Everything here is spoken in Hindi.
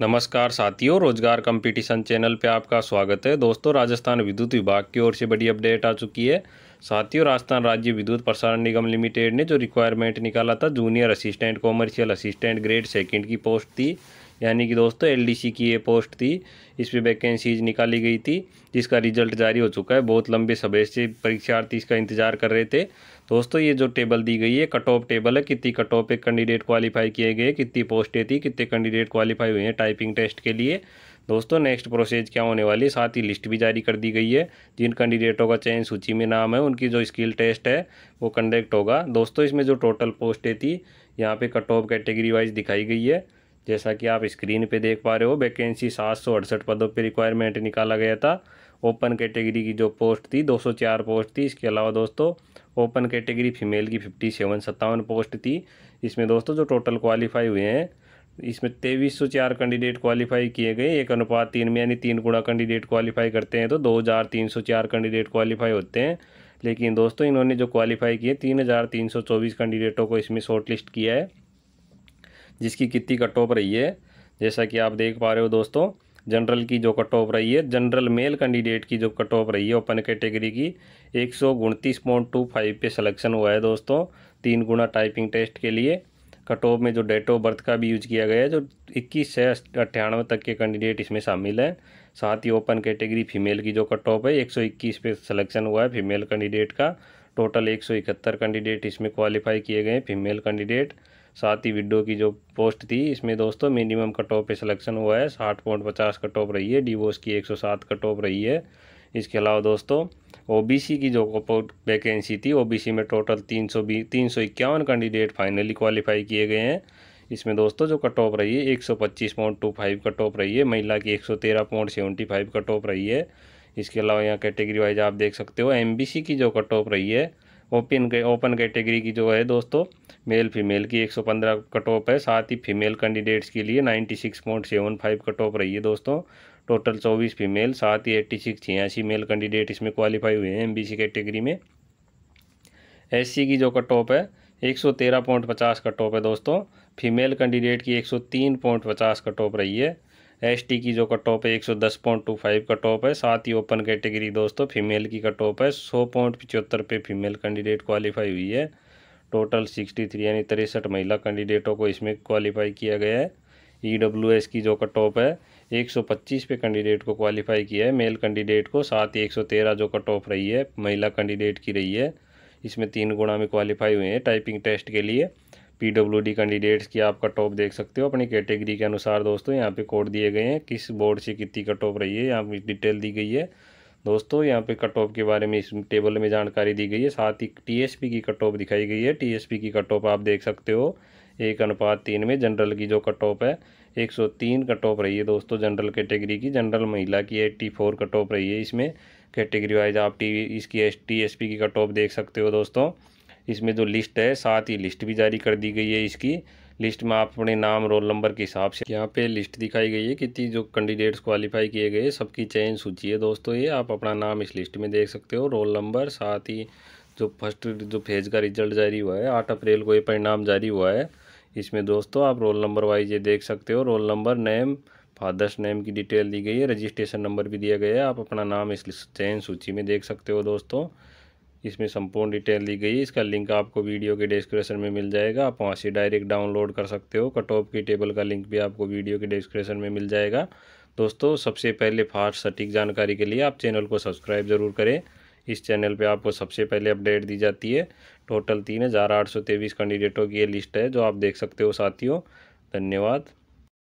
नमस्कार साथियों रोजगार कंपटीशन चैनल पे आपका स्वागत है दोस्तों राजस्थान विद्युत विभाग की ओर से बड़ी अपडेट आ चुकी है साथियों राजस्थान राज्य विद्युत प्रसारण निगम लिमिटेड ने जो रिक्वायरमेंट निकाला था junior assistant commercial assistant grade second की पोस्ट थी यानी कि दोस्तों एलडीसी की ये पोस्ट थी इस पर वैकेंसीज निकाली गई थी जिसका रिजल्ट जारी हो चुका है बहुत लंबे समय से परीक्षार्थी इसका इंतजार कर रहे थे दोस्तों ये जो टेबल दी गई है कट ऑफ टेबल है कितनी कट ऑफ पे कैंडिडेट क्वालिफाई किए गए कितनी पोस्टें थी कितने कैंडिडेट क्वालिफाई हुए हैं टाइपिंग टेस्ट के लिए दोस्तों नेक्स्ट प्रोसेस क्या होने वाली है साथ ही लिस्ट भी जारी कर दी गई है जिन कैंडिडेटों का चयन सूची में नाम है उनकी जो स्किल टेस्ट है वो कंडक्ट होगा दोस्तों इसमें जो टोटल पोस्टें थी यहाँ पे कट ऑफ कैटेगरी वाइज दिखाई गई है जैसा कि आप स्क्रीन पे देख पा रहे हो वैकेंसी सात सौ अड़सठ पदों पे रिक्वायरमेंट निकाला गया था ओपन कैटेगरी की जो पोस्ट थी दो सौ चार पोस्ट थी इसके अलावा दोस्तों ओपन कैटेगरी फीमेल की फिफ्टी सेवन सत्तावन पोस्ट थी इसमें दोस्तों जो टोटल क्वालिफाई हुए हैं इसमें तेईस सौ चार कैंडिडेट क्वालिफाई किए गए एक अनुपात तीन में यानी तीन गुणा कैंडिडेट क्वालिफाई करते हैं तो दो हज़ार तीन सौ चार कैंडिडेट क्वालिफाई होते हैं लेकिन दोस्तों इन्होंने जो क्वालिफाई किए तीन हज़ार तीन सौ चौबीस कैंडिडेटों को इसमें शॉर्टलिस्ट किया है जिसकी कितनी कट ऑफ रही है जैसा कि आप देख पा रहे हो दोस्तों जनरल की जो कट ऑफ रही है जनरल मेल कैंडिडेट की जो कट ऑफ रही है ओपन कैटेगरी की एक सौ पॉइंट टू फाइव पे सलेक्शन हुआ है दोस्तों तीन गुना टाइपिंग टेस्ट के लिए कट ऑफ में जो डेट ऑफ बर्थ का भी यूज किया गया है जो इक्कीस से अट्ठानवे तक के कैंडिडेट इसमें शामिल हैं साथ ही ओपन कैटेगरी फीमेल की जो कट ऑफ है एक सौ इक्कीस पे सिलेक्शन हुआ है फीमेल कैंडिडेट का टोटल एक सौ इकहत्तर कैंडिडेट इसमें क्वालिफाई किए गए हैं फीमेल कैंडिडेट साथ ही विडो की जो पोस्ट थी इसमें दोस्तों मिनिमम कट ऑफ पे सिलेक्शन हुआ है साठ पॉइंट पचास कट ऑफ रही है डिवोर्स की एक सौ सात कट ऑफ रही है इसके अलावा दोस्तों ओबीसी की जो वैकेंसी थी ओबीसी में टोटल तीन सौ बी तीन सौ इक्यावन कैंडिडेट फाइनली क्वालिफाई किए गए हैं इसमें दोस्तों जो कट ऑफ रही है एक सौ पच्चीस point two five cut off रही है महिला की एक सौ तेरह point seventy five cut off रही है इसके अलावा यहाँ कैटेगरी वाइज आप देख सकते हो सी की जो कट ऑफ रही है ओपन ओपन कैटेगरी की जो है दोस्तों मेल फीमेल की 115 कट ऑफ है साथ ही फीमेल कैंडिडेट्स के लिए 96.75 कट ऑफ रही है दोस्तों टोटल 24 फीमेल साथ ही एट्टी सिक्स छियासी मेल कैंडिडेट इसमें क्वालिफाई हुए हैं एमबीसी कैटेगरी में एससी की जो कट ऑफ है एक सौ तेरह पॉइंट पचास कट ऑफ है दोस्तों फीमेल कैंडिडेट की एक सौ तीन पॉइंट पचास कट ऑफ रही है एसटी की जो कट ऑफ है एक सौ दस पॉइंट टू फाइव का टॉप है साथ ही ओपन कैटेगरी दोस्तों फीमेल की कट ऑफ है सौ पॉइंट पिचहत्तर पे फीमेल कैंडिडेट क्वालिफाई हुई है टोटल सिक्सटी थ्री यानी तिरसठ महिला कैंडिडेटों को इसमें क्वालिफाई किया गया है ई e की जो कट ऑफ है एक सौ पच्चीस पे कैंडिडेट को क्वालिफाई किया है मेल कैंडिडेट को साथ ही एक सौ तेरह जो कट ऑफ रही है महिला कैंडिडेट की रही है इसमें तीन गुणा में क्वालिफाई हुए हैं टाइपिंग टेस्ट के लिए पीडब्ल्यूडी कैंडिडेट्स की आपका टॉप देख सकते हो अपनी कैटेगरी के अनुसार दोस्तों यहाँ पे कोड दिए गए हैं किस बोर्ड से कितनी कट ऑफ रही है यहाँ पे डिटेल दी गई है दोस्तों यहाँ पे कट ऑफ के बारे में इस टेबल में जानकारी दी गई है साथ ही टीएसपी की कट ऑफ दिखाई गई है टीएसपी की कट ऑफ आप देख सकते हो एक अनुपात तीन में जनरल की जो कट ऑफ है एक सौ तीन कट ऑफ रही है दोस्तों जनरल कैटेगरी की जनरल महिला की एट्टी फोर कट ऑफ रही है इसमें कैटेगरी वाइज आप टी इसकी एस टी एस पी की कट ऑफ देख सकते हो दोस्तों इसमें जो लिस्ट है साथ ही लिस्ट भी जारी कर दी गई है इसकी लिस्ट में आप अपने नाम रोल नंबर के हिसाब से यहाँ पे लिस्ट दिखाई गई है कितनी जो कैंडिडेट्स क्वालिफाई किए गए सबकी चयन सूची है दोस्तों ये आप अपना नाम इस लिस्ट में देख सकते हो रोल नंबर साथ ही जो फर्स्ट जो फेज का रिजल्ट जारी हुआ है आठ अप्रैल को ये परिणाम जारी हुआ है इसमें दोस्तों आप रोल नंबर वाइज ये देख सकते हो roll number name father's name की डिटेल दी गई है रजिस्ट्रेशन नंबर भी दिया गया है आप अपना नाम इस चयन सूची में देख सकते हो दोस्तों इसमें संपूर्ण डिटेल दी गई है इसका लिंक आपको वीडियो के डिस्क्रिप्शन में मिल जाएगा आप वहाँ से डायरेक्ट डाउनलोड कर सकते हो कट ऑफ की टेबल का लिंक भी आपको वीडियो के डिस्क्रिप्शन में मिल जाएगा दोस्तों सबसे पहले फास्ट सटीक जानकारी के लिए आप चैनल को सब्सक्राइब ज़रूर करें इस चैनल पे आपको सबसे पहले अपडेट दी जाती है टोटल तीन हज़ार आठ सौ तेईस कैंडिडेटों की ये लिस्ट है जो आप देख सकते हो साथियों धन्यवाद